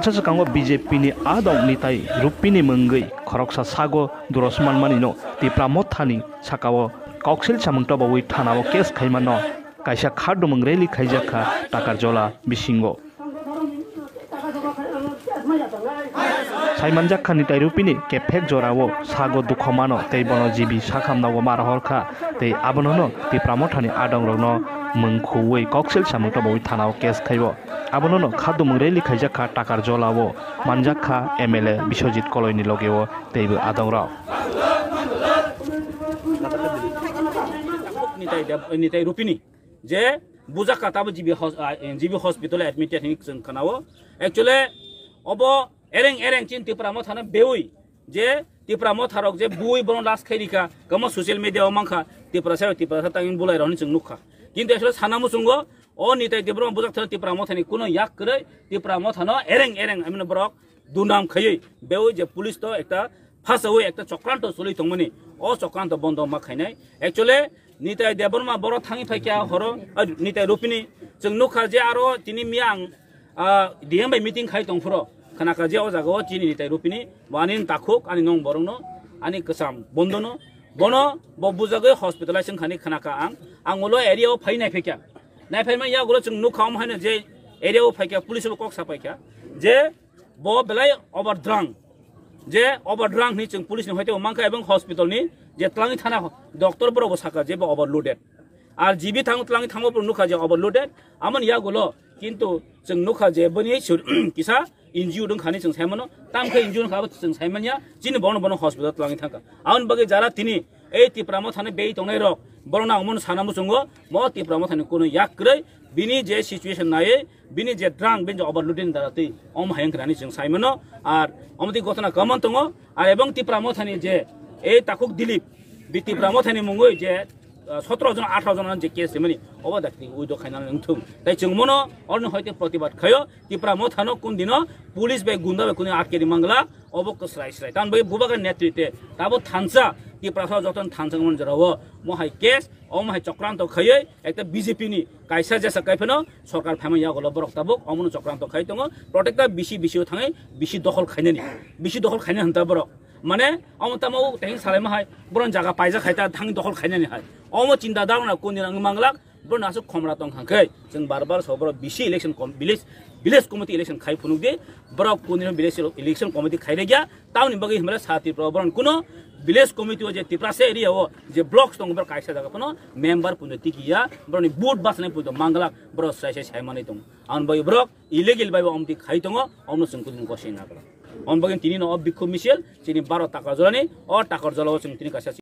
salsa kango BJP ni adong ni tai rupi ni mengai koroksa sago durosman mani no tipra mothani sakao koksil chamungta bawi thanao case khaimano kaisa khaddu mangre li khaijaka takar jola bisingo সাইমানজাক খানি তাই রুপিনি কেফেক জোরাও sago দুঃখ মানো তেই জীবী succumb মার হরখা তেই আবনহনো তি প্রামঠানি আদং রগ্ন মংখুই ককসেল সামংটা বই থানাও case খাইব আবনহনো খাদু মংরে লিখাইজাখা টাকার জলাও মানজাখা এম এল এ বিশ্বজিৎ কলৈনি লগেও তেইবো আদং রাও যে বুজাকা তাবো জিবি জিবি হসপিটালে এডমিটেড হিং খানাও একচুয়ালি অব এরেং এরেং চিন তিপরা মথানে বেউই যে তিপরা মথারক যে বুই বন লাস খেরিকা গম সোশ্যাল মিডিয়া মাংখা তিপরা সাই তিপরা তা ইন বুলাই রনি চিন নুখা কিন্তু এসলে সানামু সুঙ্গ ও নিতে তিপরা বুজক থন তিপরা মথানি কোন ইয়াক করে তিপরা মথান এরেং এরেং আমি ব্রক দুনাম খাই বেউই যে পুলিশ তো একটা ফাঁসে হয়ে একটা চক্রান্ত চলি থমনি ও চক্রান্ত বন্ধ মা খাই নাই একচুয়ালি নিতাই দেবরমা বড় থাঙি ফাইকিয়া হর নিতাই রূপিনী চিন নুখা যে আরো তিনি মিয়াং দিয়ে বাই মিটিং খাই টংফুর খানাকা যে ও জাগাও চিনি নিতাই রূপিনি বানিন তাকুক আনি নং বরং আনি কসাম বন্ধন বন বব্বু জাগে হসপিটালাইসিং খানি খানাকা আং আঙ্গলো এরিয়াও ফাই নাই ফেকা নাই ফাইমা ইয়া গুলো চুং নুখাম হয় যে এরিয়াও ফাইকা পুলিশও কক সাপাইকা যে ব বেলাই অবাদ্রাং যে অবাদ্রাং নি চুং পুলিশ হয়তো মাংখা এবং হসপিটাল নি যে তলাঙ্গি থানা ডক্টর বড় বসাকা যে অবাদ লোডেড আর জিবি থাঙ্গ তলাঙ্গি থাঙ্গ নুখা যে অবাদ লোডেড আমন ইয়া গুলো কিন্তু जों नखा जेबोनि सुर किसा इनजिउ दं खानि जों साइमनो तामखे इनजिउ खाबो जों साइमनिया जिन बन बन हस्पिटल लांगि थांका आउन बगे जाला तिनि ए तिप्रामो थाने बेइ तंनाय रक बरना अमन सानामु जोंगो म तिप्रामो थाने कोनो याक्रै बिनि जे सिचुएशन नाये बिनि जे ड्रांग बिन जे ओवरलोडिन दाराते अम हायंग रानि जों साइमनो आर अमति गतना कमन तंगो आर एबं तिप्रामो थाने जे ए ताखुक दिलीप बि तिप्रामो थाने मुंगो जे সতেরোজন আঠারোজন জিকে সেমানি অব দেখি ওই দোকানে নুম তাই চিংমনো অন্য হয়তো প্রতিবাদ খাই ত্রিপুরা মতান কোন দিন পুলিশ বাই গুন্দা বাই কোনো আটকে দি মাংলা অব সাই সাই তান বাই বুবাগের নেতৃত্বে তাবো থানসা ত্রিপুরা সহ যত থানসা মন জরাব মহাই কেস ও মহাই চক্রান্ত খাই একটা বিজেপি নি কাইসা যে সাকাই ফেন সরকার ফেমা ইয়া গলব রক্তাব অমন চক্রান্ত খাই তো প্রটেক্টা বিশি বিশি থাঙে বিশি দখল খাইনে নি বিশি দখল খাইনে হন্তা বরক মানে অমতামও তেহিন সালাইমা হয় বরং জায়গা পাইজা খাইতা ধান দখল খাইনে নি হয় অমো চিন্তা ধারণা কোন দিন মাংলাক বন আসো ক্ষমতা তখন খাই যেন বারবার সবর বেশি election village village committee election খাই ফুনুক দিয়ে বর কোন দিন বিলেজ ইলেকশন কমিটি খাই রে গিয়া তাও নি বগে হিমরা সাথি প্রবরণ কোন বিলেজ কমিটি যে তিপ্রাসে এরিয়া ও যে ব্লক সংবর কাইসা জায়গা কোন মেম্বার কোন টিকিয়া বরনি বুট বাসনে পুত মাংলাক বর সাইসে ছাই মানে তো আন বগে ব্রক ইলিগাল ভাবে অমতি খাই তো অন্য সংকুদিন কষে না করা অন বগে তিনি ন অবিক্ষোভ মিছিল চিনি 12 টাকা জলানি অ টাকার জলাও চিনি কাছে